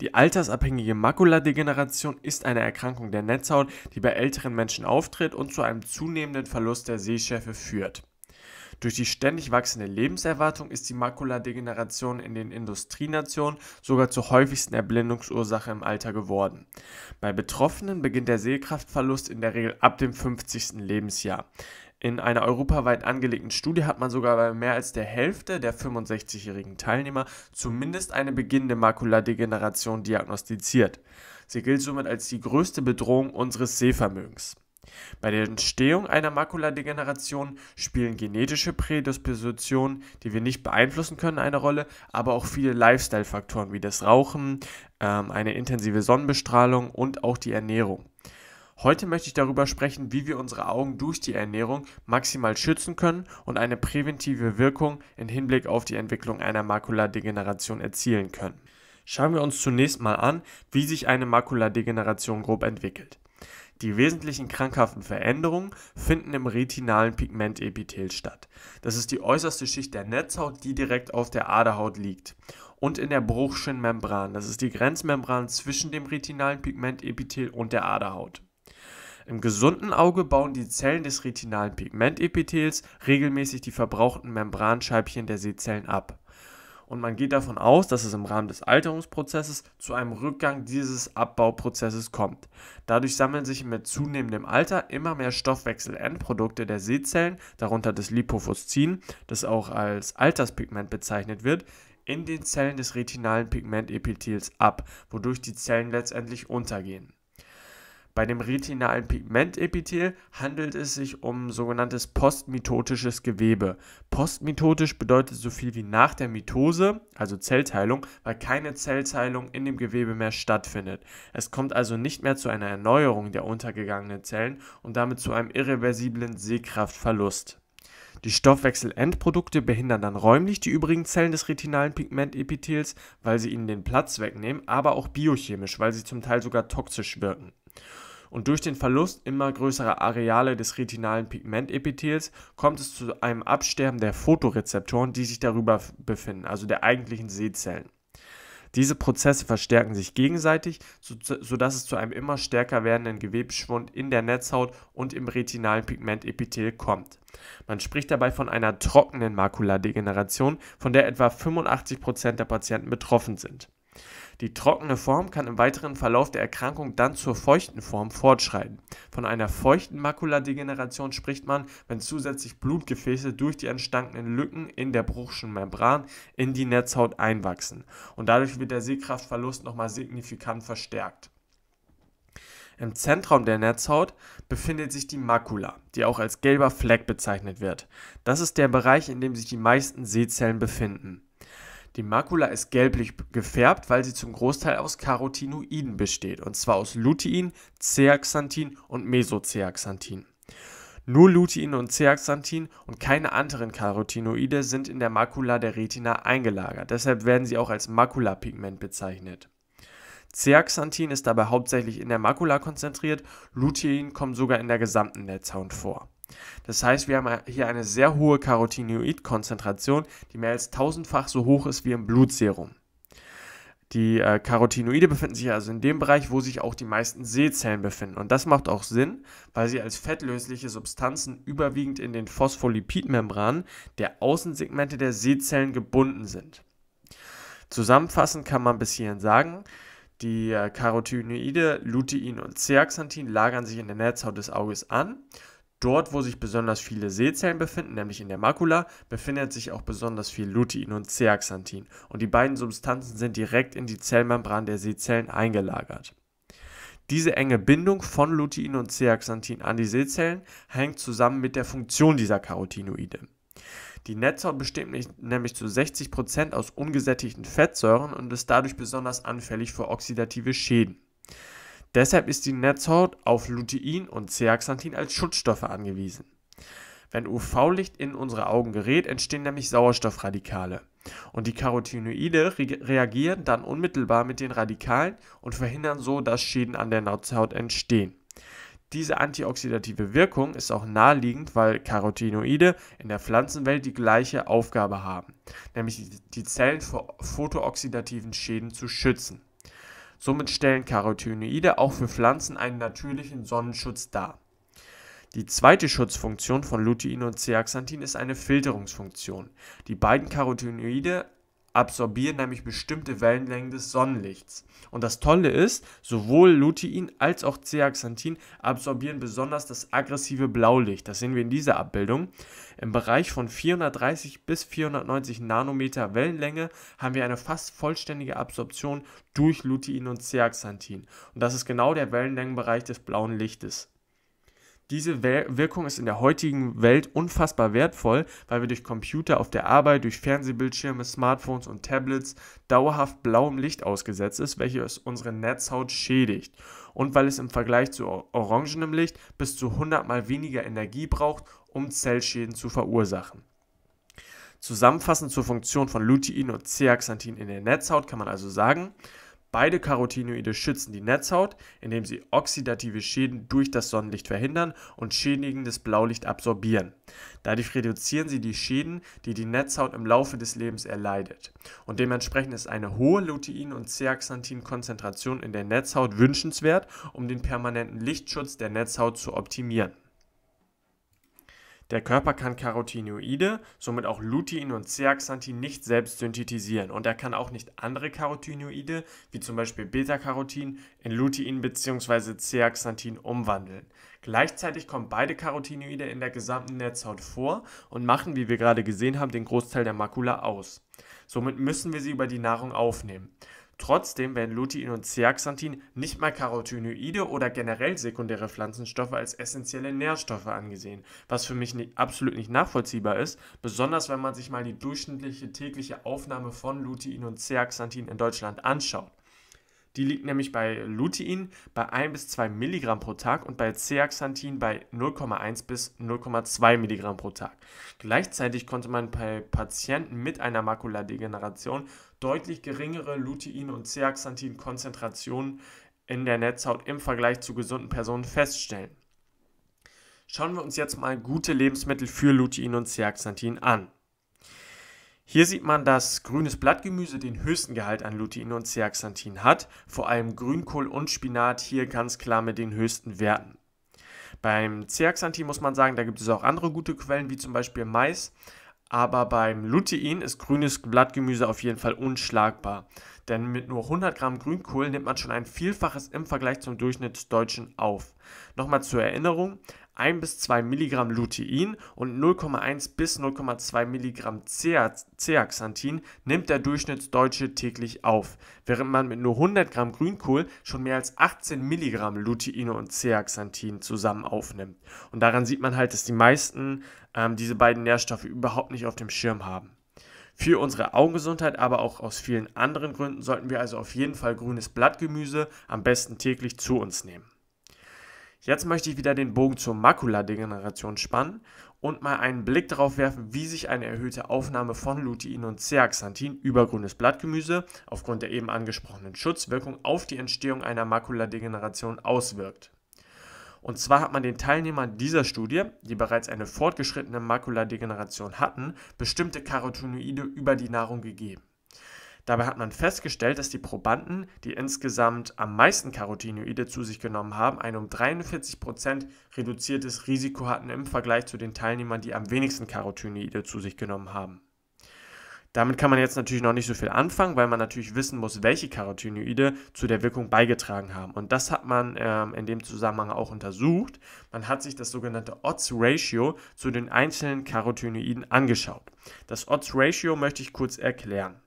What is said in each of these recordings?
Die altersabhängige Makuladegeneration ist eine Erkrankung der Netzhaut, die bei älteren Menschen auftritt und zu einem zunehmenden Verlust der Sehschärfe führt. Durch die ständig wachsende Lebenserwartung ist die Makuladegeneration in den Industrienationen sogar zur häufigsten Erblindungsursache im Alter geworden. Bei Betroffenen beginnt der Sehkraftverlust in der Regel ab dem 50. Lebensjahr. In einer europaweit angelegten Studie hat man sogar bei mehr als der Hälfte der 65-jährigen Teilnehmer zumindest eine beginnende Makuladegeneration diagnostiziert. Sie gilt somit als die größte Bedrohung unseres Sehvermögens. Bei der Entstehung einer Makuladegeneration spielen genetische Prädispositionen, die wir nicht beeinflussen können, eine Rolle, aber auch viele Lifestyle-Faktoren wie das Rauchen, ähm, eine intensive Sonnenbestrahlung und auch die Ernährung. Heute möchte ich darüber sprechen, wie wir unsere Augen durch die Ernährung maximal schützen können und eine präventive Wirkung im Hinblick auf die Entwicklung einer Makuladegeneration erzielen können. Schauen wir uns zunächst mal an, wie sich eine Makuladegeneration grob entwickelt. Die wesentlichen krankhaften Veränderungen finden im retinalen Pigmentepithel statt. Das ist die äußerste Schicht der Netzhaut, die direkt auf der Aderhaut liegt. Und in der Bruchschenmembran, das ist die Grenzmembran zwischen dem retinalen Pigmentepithel und der Aderhaut. Im gesunden Auge bauen die Zellen des retinalen Pigmentepithels regelmäßig die verbrauchten Membranscheibchen der Sehzellen ab. Und man geht davon aus, dass es im Rahmen des Alterungsprozesses zu einem Rückgang dieses Abbauprozesses kommt. Dadurch sammeln sich mit zunehmendem Alter immer mehr Stoffwechselendprodukte der Sehzellen, darunter das Lipofuscin, das auch als Alterspigment bezeichnet wird, in den Zellen des retinalen Pigmentepithels ab, wodurch die Zellen letztendlich untergehen. Bei dem retinalen Pigmentepithel handelt es sich um sogenanntes postmitotisches Gewebe. Postmitotisch bedeutet so viel wie nach der Mitose, also Zellteilung, weil keine Zellteilung in dem Gewebe mehr stattfindet. Es kommt also nicht mehr zu einer Erneuerung der untergegangenen Zellen und damit zu einem irreversiblen Sehkraftverlust. Die Stoffwechselendprodukte behindern dann räumlich die übrigen Zellen des retinalen Pigmentepithels, weil sie ihnen den Platz wegnehmen, aber auch biochemisch, weil sie zum Teil sogar toxisch wirken und durch den Verlust immer größerer Areale des retinalen Pigmentepithels kommt es zu einem Absterben der Photorezeptoren, die sich darüber befinden, also der eigentlichen Sehzellen. Diese Prozesse verstärken sich gegenseitig, sodass es zu einem immer stärker werdenden Gewebschwund in der Netzhaut und im retinalen Pigmentepithel kommt. Man spricht dabei von einer trockenen Makuladegeneration, von der etwa 85% der Patienten betroffen sind. Die trockene Form kann im weiteren Verlauf der Erkrankung dann zur feuchten Form fortschreiten. Von einer feuchten Makuladegeneration spricht man, wenn zusätzlich Blutgefäße durch die entstandenen Lücken in der bruchschen Membran in die Netzhaut einwachsen. Und dadurch wird der Sehkraftverlust nochmal signifikant verstärkt. Im Zentrum der Netzhaut befindet sich die Makula, die auch als gelber Fleck bezeichnet wird. Das ist der Bereich, in dem sich die meisten Sehzellen befinden. Die Makula ist gelblich gefärbt, weil sie zum Großteil aus Carotinoiden besteht, und zwar aus Lutein, Zeaxanthin und Mesozeaxanthin. Nur Lutein und Zeaxanthin und keine anderen Carotinoide sind in der Makula der Retina eingelagert, deshalb werden sie auch als Makulapigment bezeichnet. Zeaxanthin ist dabei hauptsächlich in der Makula konzentriert, Lutein kommt sogar in der gesamten Netzhaut vor. Das heißt, wir haben hier eine sehr hohe Carotinoid-Konzentration, die mehr als tausendfach so hoch ist wie im Blutserum. Die äh, Carotinoide befinden sich also in dem Bereich, wo sich auch die meisten Sehzellen befinden. Und das macht auch Sinn, weil sie als fettlösliche Substanzen überwiegend in den Phospholipidmembranen der Außensegmente der Sehzellen gebunden sind. Zusammenfassend kann man bis hierhin sagen, die äh, Carotinoide, Lutein und Zeaxanthin lagern sich in der Netzhaut des Auges an, Dort, wo sich besonders viele Sehzellen befinden, nämlich in der Makula, befindet sich auch besonders viel Lutein und Zeaxanthin und die beiden Substanzen sind direkt in die Zellmembran der Sehzellen eingelagert. Diese enge Bindung von Lutein und Zeaxanthin an die Sehzellen hängt zusammen mit der Funktion dieser Carotinoide. Die Netzhaut besteht nämlich zu 60% aus ungesättigten Fettsäuren und ist dadurch besonders anfällig für oxidative Schäden. Deshalb ist die Netzhaut auf Lutein und Zeaxanthin als Schutzstoffe angewiesen. Wenn UV-Licht in unsere Augen gerät, entstehen nämlich Sauerstoffradikale. Und die Carotinoide re reagieren dann unmittelbar mit den Radikalen und verhindern so, dass Schäden an der Netzhaut entstehen. Diese antioxidative Wirkung ist auch naheliegend, weil Carotinoide in der Pflanzenwelt die gleiche Aufgabe haben, nämlich die Zellen vor photooxidativen Schäden zu schützen. Somit stellen Carotinoide auch für Pflanzen einen natürlichen Sonnenschutz dar. Die zweite Schutzfunktion von Lutein und Zeaxanthin ist eine Filterungsfunktion. Die beiden Carotinoide absorbieren nämlich bestimmte Wellenlängen des Sonnenlichts. Und das Tolle ist, sowohl Lutein als auch Zeaxanthin absorbieren besonders das aggressive Blaulicht. Das sehen wir in dieser Abbildung. Im Bereich von 430 bis 490 Nanometer Wellenlänge haben wir eine fast vollständige Absorption durch Lutein und Zeaxanthin. Und das ist genau der Wellenlängenbereich des blauen Lichtes. Diese Wirkung ist in der heutigen Welt unfassbar wertvoll, weil wir durch Computer auf der Arbeit, durch Fernsehbildschirme, Smartphones und Tablets dauerhaft blauem Licht ausgesetzt ist, welches unsere Netzhaut schädigt. Und weil es im Vergleich zu orangenem Licht bis zu 100 mal weniger Energie braucht, um Zellschäden zu verursachen. Zusammenfassend zur Funktion von Lutein und Zeaxanthin in der Netzhaut kann man also sagen, Beide Carotinoide schützen die Netzhaut, indem sie oxidative Schäden durch das Sonnenlicht verhindern und schädigendes Blaulicht absorbieren. Dadurch reduzieren sie die Schäden, die die Netzhaut im Laufe des Lebens erleidet. Und dementsprechend ist eine hohe Lutein- und Zeaxanthin-Konzentration in der Netzhaut wünschenswert, um den permanenten Lichtschutz der Netzhaut zu optimieren. Der Körper kann Carotinoide, somit auch Lutein und Zeaxanthin nicht selbst synthetisieren und er kann auch nicht andere Carotinoide, wie zum Beispiel Beta-Carotin, in Lutein bzw. Zeaxanthin umwandeln. Gleichzeitig kommen beide Carotinoide in der gesamten Netzhaut vor und machen, wie wir gerade gesehen haben, den Großteil der Makula aus. Somit müssen wir sie über die Nahrung aufnehmen. Trotzdem werden Lutein und Zeaxanthin nicht mal Carotinoide oder generell sekundäre Pflanzenstoffe als essentielle Nährstoffe angesehen, was für mich nicht, absolut nicht nachvollziehbar ist, besonders wenn man sich mal die durchschnittliche tägliche Aufnahme von Lutein und Zeaxanthin in Deutschland anschaut. Die liegt nämlich bei Lutein bei 1 bis 2 Milligramm pro Tag und bei Zeaxanthin bei 0,1 bis 0,2 Milligramm pro Tag. Gleichzeitig konnte man bei Patienten mit einer Makuladegeneration deutlich geringere Lutein- und Zeaxanthin-Konzentrationen in der Netzhaut im Vergleich zu gesunden Personen feststellen. Schauen wir uns jetzt mal gute Lebensmittel für Lutein und Zeaxanthin an. Hier sieht man, dass grünes Blattgemüse den höchsten Gehalt an Lutein und Zeaxanthin hat, vor allem Grünkohl und Spinat hier ganz klar mit den höchsten Werten. Beim Zeaxanthin muss man sagen, da gibt es auch andere gute Quellen, wie zum Beispiel Mais, aber beim Lutein ist grünes Blattgemüse auf jeden Fall unschlagbar. Denn mit nur 100 Gramm Grünkohl nimmt man schon ein Vielfaches im Vergleich zum Durchschnittsdeutschen auf. Nochmal zur Erinnerung, 1 bis 2 Milligramm Lutein und 0,1 bis 0,2 Milligramm Zeaxanthin nimmt der Durchschnittsdeutsche täglich auf, während man mit nur 100 Gramm Grünkohl schon mehr als 18 Milligramm Lutein und Zeaxanthin zusammen aufnimmt. Und daran sieht man halt, dass die meisten ähm, diese beiden Nährstoffe überhaupt nicht auf dem Schirm haben. Für unsere Augengesundheit, aber auch aus vielen anderen Gründen sollten wir also auf jeden Fall grünes Blattgemüse am besten täglich zu uns nehmen. Jetzt möchte ich wieder den Bogen zur Makuladegeneration spannen und mal einen Blick darauf werfen, wie sich eine erhöhte Aufnahme von Lutein und Zeaxanthin über grünes Blattgemüse aufgrund der eben angesprochenen Schutzwirkung auf die Entstehung einer Makuladegeneration auswirkt. Und zwar hat man den Teilnehmern dieser Studie, die bereits eine fortgeschrittene Makuladegeneration hatten, bestimmte Carotinoide über die Nahrung gegeben. Dabei hat man festgestellt, dass die Probanden, die insgesamt am meisten Carotinoide zu sich genommen haben, ein um 43% reduziertes Risiko hatten im Vergleich zu den Teilnehmern, die am wenigsten Carotinoide zu sich genommen haben. Damit kann man jetzt natürlich noch nicht so viel anfangen, weil man natürlich wissen muss, welche Carotinoide zu der Wirkung beigetragen haben. Und das hat man ähm, in dem Zusammenhang auch untersucht. Man hat sich das sogenannte Odds-Ratio zu den einzelnen Carotinoiden angeschaut. Das Odds-Ratio möchte ich kurz erklären.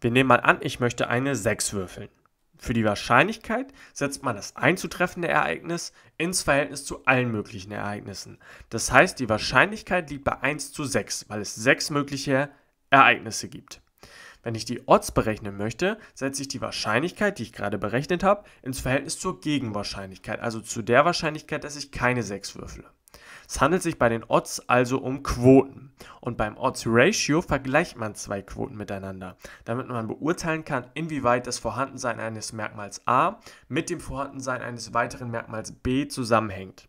Wir nehmen mal an, ich möchte eine 6 würfeln. Für die Wahrscheinlichkeit setzt man das einzutreffende Ereignis ins Verhältnis zu allen möglichen Ereignissen. Das heißt, die Wahrscheinlichkeit liegt bei 1 zu 6, weil es 6 mögliche Ereignisse gibt. Wenn ich die Odds berechnen möchte, setze ich die Wahrscheinlichkeit, die ich gerade berechnet habe, ins Verhältnis zur Gegenwahrscheinlichkeit, also zu der Wahrscheinlichkeit, dass ich keine 6 würfle. Es handelt sich bei den Odds also um Quoten. Und beim Odds Ratio vergleicht man zwei Quoten miteinander, damit man beurteilen kann, inwieweit das Vorhandensein eines Merkmals A mit dem Vorhandensein eines weiteren Merkmals B zusammenhängt.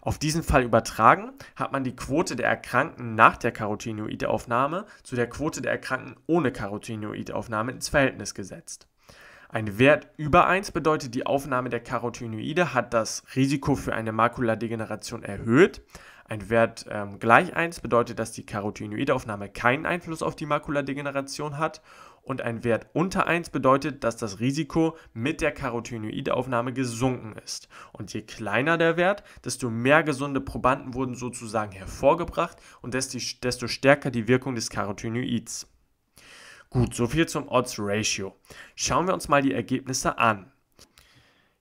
Auf diesen Fall übertragen hat man die Quote der Erkrankten nach der Carotinoidaufnahme zu der Quote der Erkrankten ohne Carotinoidaufnahme ins Verhältnis gesetzt. Ein Wert über 1 bedeutet, die Aufnahme der Carotinoide hat das Risiko für eine Makuladegeneration erhöht. Ein Wert ähm, gleich 1 bedeutet, dass die Carotinoidaufnahme keinen Einfluss auf die Makuladegeneration hat. Und ein Wert unter 1 bedeutet, dass das Risiko mit der Carotinoidaufnahme gesunken ist. Und je kleiner der Wert, desto mehr gesunde Probanden wurden sozusagen hervorgebracht und desto stärker die Wirkung des Carotinoids. Gut, soviel zum Odds Ratio. Schauen wir uns mal die Ergebnisse an.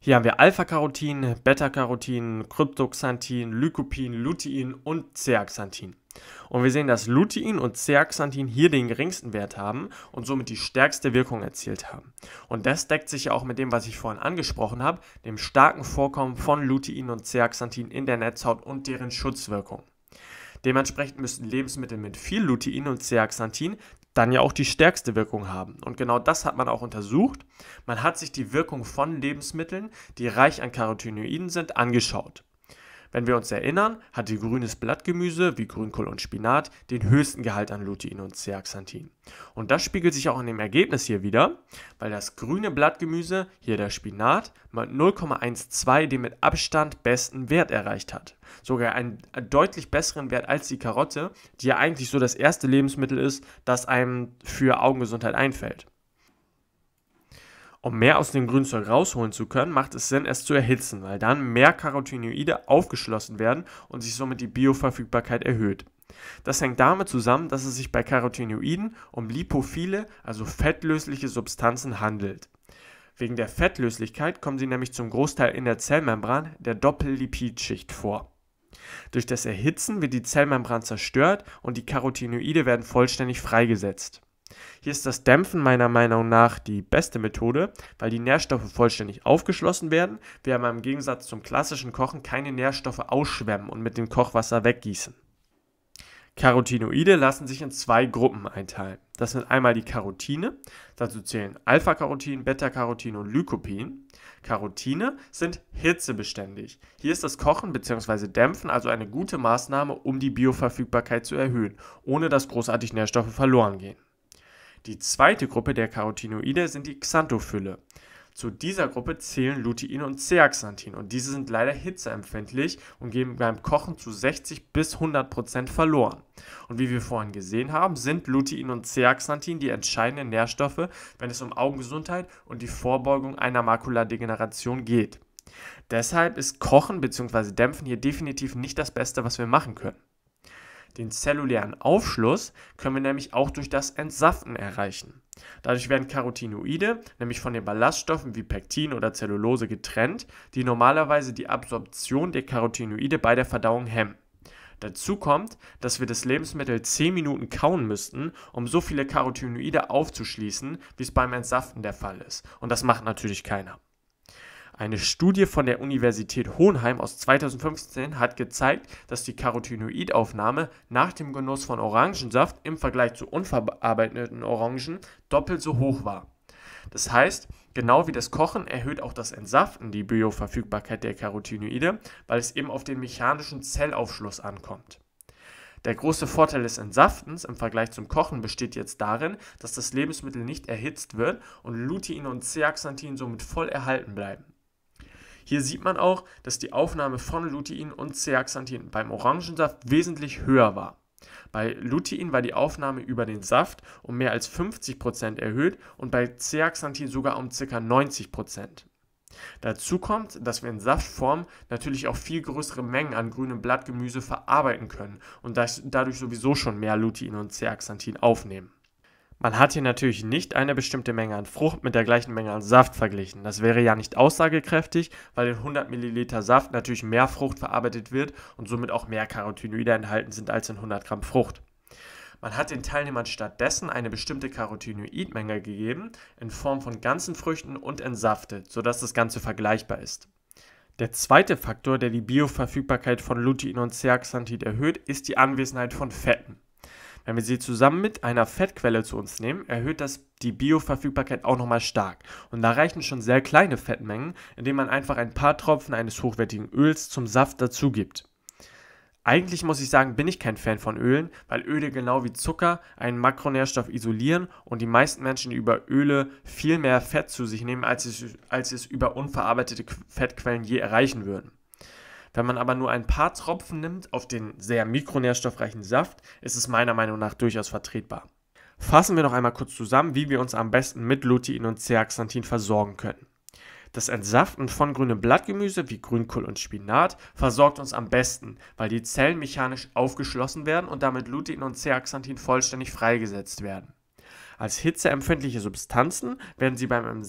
Hier haben wir Alpha-Carotin, Beta-Carotin, Kryptoxantin, Lycopin, Lutein und Zeaxanthin. Und wir sehen, dass Lutein und Zeaxanthin hier den geringsten Wert haben und somit die stärkste Wirkung erzielt haben. Und das deckt sich ja auch mit dem, was ich vorhin angesprochen habe, dem starken Vorkommen von Lutein und Zeaxanthin in der Netzhaut und deren Schutzwirkung. Dementsprechend müssten Lebensmittel mit viel Lutein und Zeaxanthin dann ja auch die stärkste Wirkung haben. Und genau das hat man auch untersucht. Man hat sich die Wirkung von Lebensmitteln, die reich an Carotinoiden sind, angeschaut. Wenn wir uns erinnern, hatte grünes Blattgemüse wie Grünkohl und Spinat den höchsten Gehalt an Lutein und Zeaxanthin. Und das spiegelt sich auch in dem Ergebnis hier wieder, weil das grüne Blattgemüse, hier der Spinat, mit 0,12 den mit Abstand besten Wert erreicht hat. Sogar einen deutlich besseren Wert als die Karotte, die ja eigentlich so das erste Lebensmittel ist, das einem für Augengesundheit einfällt. Um mehr aus dem Grünzeug rausholen zu können, macht es Sinn, es zu erhitzen, weil dann mehr Carotinoide aufgeschlossen werden und sich somit die Bioverfügbarkeit erhöht. Das hängt damit zusammen, dass es sich bei Carotinoiden um lipophile, also fettlösliche Substanzen handelt. Wegen der Fettlöslichkeit kommen sie nämlich zum Großteil in der Zellmembran, der Doppellipidschicht, vor. Durch das Erhitzen wird die Zellmembran zerstört und die Carotinoide werden vollständig freigesetzt. Hier ist das Dämpfen meiner Meinung nach die beste Methode, weil die Nährstoffe vollständig aufgeschlossen werden, während man im Gegensatz zum klassischen Kochen keine Nährstoffe ausschwemmen und mit dem Kochwasser weggießen. Carotinoide lassen sich in zwei Gruppen einteilen. Das sind einmal die Carotine, dazu zählen Alpha-Carotin, Beta-Carotin und Lycopin. Carotine sind hitzebeständig. Hier ist das Kochen bzw. Dämpfen also eine gute Maßnahme, um die Bioverfügbarkeit zu erhöhen, ohne dass großartig Nährstoffe verloren gehen. Die zweite Gruppe der Carotinoide sind die Xanthophyle. Zu dieser Gruppe zählen Lutein und Zeaxanthin und diese sind leider hitzeempfindlich und gehen beim Kochen zu 60 bis 100% Prozent verloren. Und wie wir vorhin gesehen haben, sind Lutein und Zeaxanthin die entscheidenden Nährstoffe, wenn es um Augengesundheit und die Vorbeugung einer Makuladegeneration geht. Deshalb ist Kochen bzw. Dämpfen hier definitiv nicht das Beste, was wir machen können. Den zellulären Aufschluss können wir nämlich auch durch das Entsaften erreichen. Dadurch werden Carotinoide nämlich von den Ballaststoffen wie Pektin oder Zellulose getrennt, die normalerweise die Absorption der Carotinoide bei der Verdauung hemmen. Dazu kommt, dass wir das Lebensmittel 10 Minuten kauen müssten, um so viele Carotinoide aufzuschließen, wie es beim Entsaften der Fall ist. Und das macht natürlich keiner. Eine Studie von der Universität Hohenheim aus 2015 hat gezeigt, dass die Carotinoidaufnahme nach dem Genuss von Orangensaft im Vergleich zu unverarbeiteten Orangen doppelt so hoch war. Das heißt, genau wie das Kochen erhöht auch das Entsaften die Bioverfügbarkeit der Carotinoide, weil es eben auf den mechanischen Zellaufschluss ankommt. Der große Vorteil des Entsaftens im Vergleich zum Kochen besteht jetzt darin, dass das Lebensmittel nicht erhitzt wird und Lutein und Zeaxanthin somit voll erhalten bleiben. Hier sieht man auch, dass die Aufnahme von Lutein und Zeaxanthin beim Orangensaft wesentlich höher war. Bei Lutein war die Aufnahme über den Saft um mehr als 50% erhöht und bei Zeaxanthin sogar um ca. 90%. Dazu kommt, dass wir in Saftform natürlich auch viel größere Mengen an grünem Blattgemüse verarbeiten können und dadurch sowieso schon mehr Lutein und Zeaxanthin aufnehmen. Man hat hier natürlich nicht eine bestimmte Menge an Frucht mit der gleichen Menge an Saft verglichen. Das wäre ja nicht aussagekräftig, weil in 100 ml Saft natürlich mehr Frucht verarbeitet wird und somit auch mehr Carotinoide enthalten sind als in 100 Gramm Frucht. Man hat den Teilnehmern stattdessen eine bestimmte Carotinoidmenge gegeben in Form von ganzen Früchten und entsaftet, sodass das Ganze vergleichbar ist. Der zweite Faktor, der die Bioverfügbarkeit von Lutein und Zeaxanthin erhöht, ist die Anwesenheit von Fetten. Wenn wir sie zusammen mit einer Fettquelle zu uns nehmen, erhöht das die Bioverfügbarkeit auch nochmal stark. Und da reichen schon sehr kleine Fettmengen, indem man einfach ein paar Tropfen eines hochwertigen Öls zum Saft dazu gibt. Eigentlich muss ich sagen, bin ich kein Fan von Ölen, weil Öle genau wie Zucker einen Makronährstoff isolieren und die meisten Menschen über Öle viel mehr Fett zu sich nehmen, als es, als es über unverarbeitete Fettquellen je erreichen würden. Wenn man aber nur ein paar Tropfen nimmt auf den sehr mikronährstoffreichen Saft, ist es meiner Meinung nach durchaus vertretbar. Fassen wir noch einmal kurz zusammen, wie wir uns am besten mit Lutein und Zeaxanthin versorgen können. Das Entsaften von grünem Blattgemüse wie Grünkohl und Spinat versorgt uns am besten, weil die Zellen mechanisch aufgeschlossen werden und damit Lutein und Zeaxanthin vollständig freigesetzt werden. Als hitzeempfindliche Substanzen werden sie beim,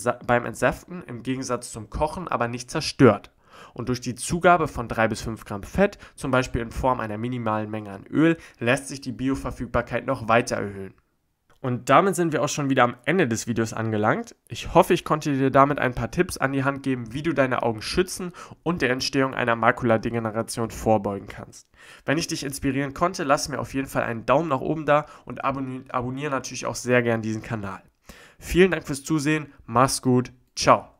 Entsaften im Gegensatz zum Kochen aber nicht zerstört. Und durch die Zugabe von 3 bis 5 Gramm Fett, zum Beispiel in Form einer minimalen Menge an Öl, lässt sich die Bioverfügbarkeit noch weiter erhöhen. Und damit sind wir auch schon wieder am Ende des Videos angelangt. Ich hoffe, ich konnte dir damit ein paar Tipps an die Hand geben, wie du deine Augen schützen und der Entstehung einer Makuladegeneration vorbeugen kannst. Wenn ich dich inspirieren konnte, lass mir auf jeden Fall einen Daumen nach oben da und abonniere natürlich auch sehr gern diesen Kanal. Vielen Dank fürs Zusehen, mach's gut, ciao.